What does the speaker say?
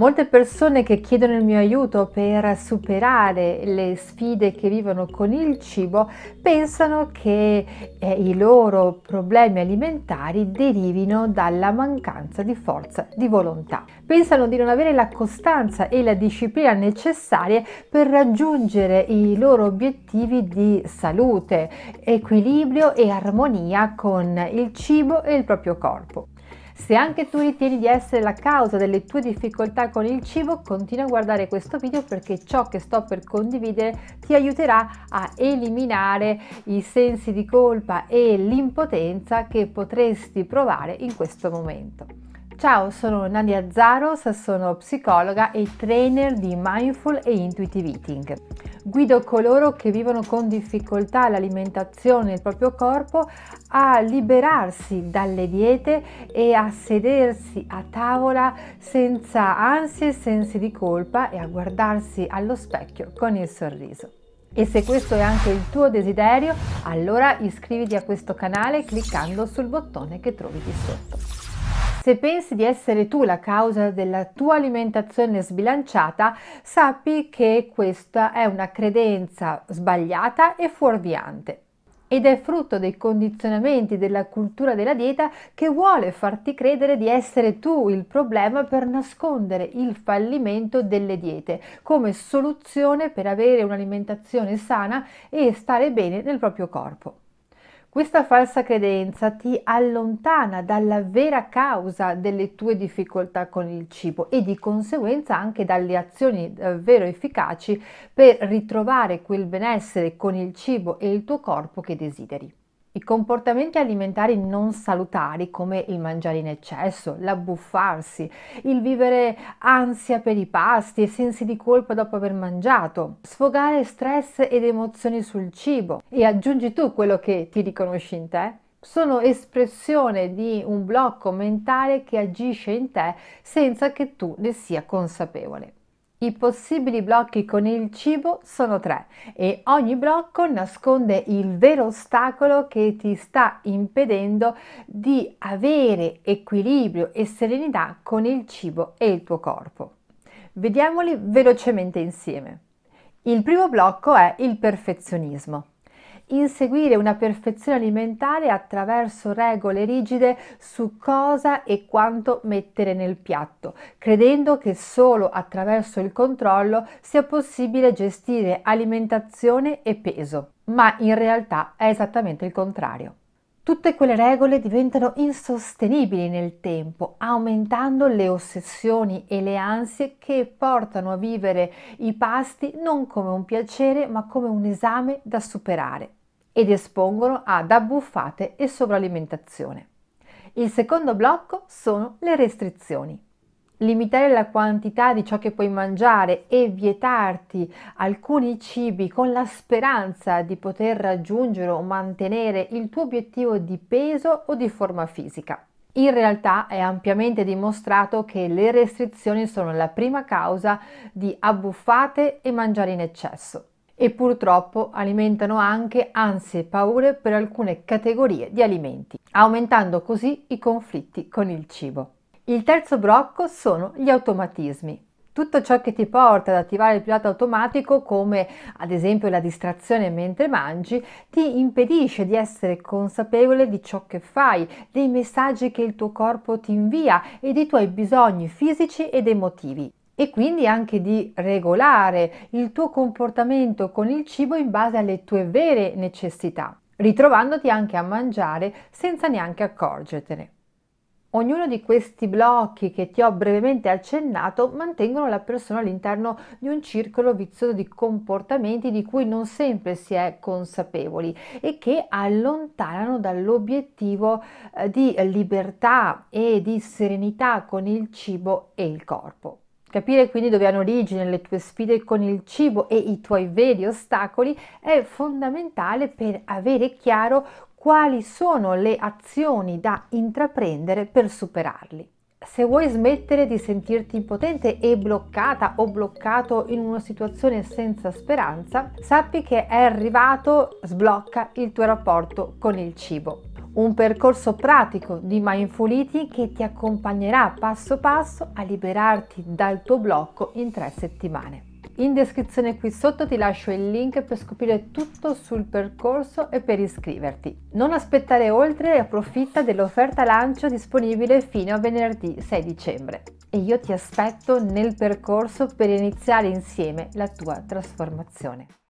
Molte persone che chiedono il mio aiuto per superare le sfide che vivono con il cibo pensano che eh, i loro problemi alimentari derivino dalla mancanza di forza di volontà. Pensano di non avere la costanza e la disciplina necessarie per raggiungere i loro obiettivi di salute, equilibrio e armonia con il cibo e il proprio corpo. Se anche tu ritieni di essere la causa delle tue difficoltà con il cibo, continua a guardare questo video perché ciò che sto per condividere ti aiuterà a eliminare i sensi di colpa e l'impotenza che potresti provare in questo momento. Ciao, sono Nadia Zaros, sono psicologa e trainer di Mindful e Intuitive Eating. Guido coloro che vivono con difficoltà l'alimentazione e il proprio corpo a liberarsi dalle diete e a sedersi a tavola senza ansie e sensi di colpa e a guardarsi allo specchio con il sorriso. E se questo è anche il tuo desiderio, allora iscriviti a questo canale cliccando sul bottone che trovi qui sotto. Se pensi di essere tu la causa della tua alimentazione sbilanciata, sappi che questa è una credenza sbagliata e fuorviante ed è frutto dei condizionamenti della cultura della dieta che vuole farti credere di essere tu il problema per nascondere il fallimento delle diete come soluzione per avere un'alimentazione sana e stare bene nel proprio corpo. Questa falsa credenza ti allontana dalla vera causa delle tue difficoltà con il cibo e di conseguenza anche dalle azioni davvero eh, efficaci per ritrovare quel benessere con il cibo e il tuo corpo che desideri. I comportamenti alimentari non salutari come il mangiare in eccesso, l'abbuffarsi, il vivere ansia per i pasti e sensi di colpa dopo aver mangiato, sfogare stress ed emozioni sul cibo e aggiungi tu quello che ti riconosci in te, sono espressione di un blocco mentale che agisce in te senza che tu ne sia consapevole. I possibili blocchi con il cibo sono tre e ogni blocco nasconde il vero ostacolo che ti sta impedendo di avere equilibrio e serenità con il cibo e il tuo corpo. Vediamoli velocemente insieme. Il primo blocco è il perfezionismo inseguire una perfezione alimentare attraverso regole rigide su cosa e quanto mettere nel piatto, credendo che solo attraverso il controllo sia possibile gestire alimentazione e peso, ma in realtà è esattamente il contrario. Tutte quelle regole diventano insostenibili nel tempo, aumentando le ossessioni e le ansie che portano a vivere i pasti non come un piacere, ma come un esame da superare ed espongono ad abbuffate e sovralimentazione. Il secondo blocco sono le restrizioni. Limitare la quantità di ciò che puoi mangiare e vietarti alcuni cibi con la speranza di poter raggiungere o mantenere il tuo obiettivo di peso o di forma fisica. In realtà è ampiamente dimostrato che le restrizioni sono la prima causa di abbuffate e mangiare in eccesso e purtroppo alimentano anche ansie e paure per alcune categorie di alimenti, aumentando così i conflitti con il cibo. Il terzo blocco sono gli automatismi, tutto ciò che ti porta ad attivare il pilota automatico, come ad esempio la distrazione mentre mangi, ti impedisce di essere consapevole di ciò che fai, dei messaggi che il tuo corpo ti invia e dei tuoi bisogni fisici ed emotivi e quindi anche di regolare il tuo comportamento con il cibo in base alle tue vere necessità, ritrovandoti anche a mangiare senza neanche accorgertene. Ognuno di questi blocchi che ti ho brevemente accennato mantengono la persona all'interno di un circolo vizioso di comportamenti di cui non sempre si è consapevoli e che allontanano dall'obiettivo eh, di libertà e di serenità con il cibo e il corpo. Capire quindi dove hanno origine le tue sfide con il cibo e i tuoi veri ostacoli è fondamentale per avere chiaro quali sono le azioni da intraprendere per superarli. Se vuoi smettere di sentirti impotente e bloccata o bloccato in una situazione senza speranza, sappi che è arrivato, sblocca il tuo rapporto con il cibo un percorso pratico di mindful eating che ti accompagnerà passo passo a liberarti dal tuo blocco in tre settimane. In descrizione qui sotto ti lascio il link per scoprire tutto sul percorso e per iscriverti. Non aspettare oltre e approfitta dell'offerta lancio disponibile fino a venerdì 6 dicembre. E io ti aspetto nel percorso per iniziare insieme la tua trasformazione.